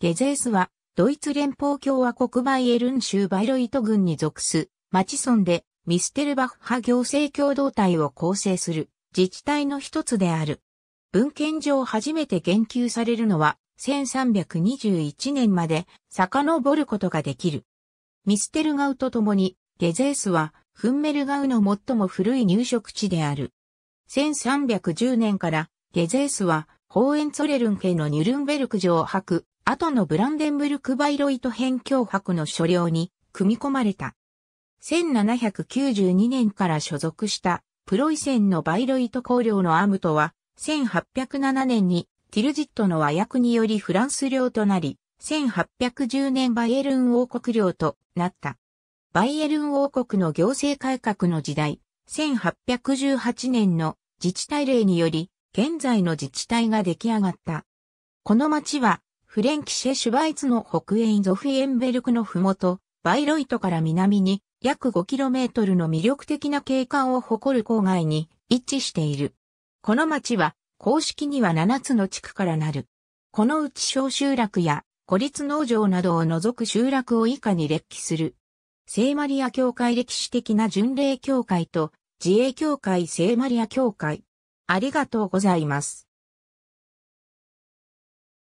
ゲゼースは、ドイツ連邦共和国バイエルン州バイロイト郡に属す、町村で、ミステルバッハ行政共同体を構成する、自治体の一つである。文献上初めて言及されるのは、1321年まで遡ることができる。ミステルガウと共に、ゲゼースは、フンメルガウの最も古い入植地である。1310年から、ゲゼースは、ホーエンツォレルン家のニュルンベルク城く、後のブランデンブルク・バイロイト辺境博の所領に組み込まれた。1792年から所属したプロイセンのバイロイト公領のアムトは1807年にティルジットの和訳によりフランス領となり、1810年バイエルン王国領となった。バイエルン王国の行政改革の時代、1818年の自治体令により、現在の自治体が出来上がった。この町はフレンキシェ・シュバイツの北縁ゾフィエンベルクのふもと、バイロイトから南に約 5km の魅力的な景観を誇る郊外に位置している。この町は公式には7つの地区からなる。このうち小集落や孤立農場などを除く集落を以下に列記する。聖マリア教会歴史的な巡礼教会と自営教会聖マリア教会。ありがとうございます。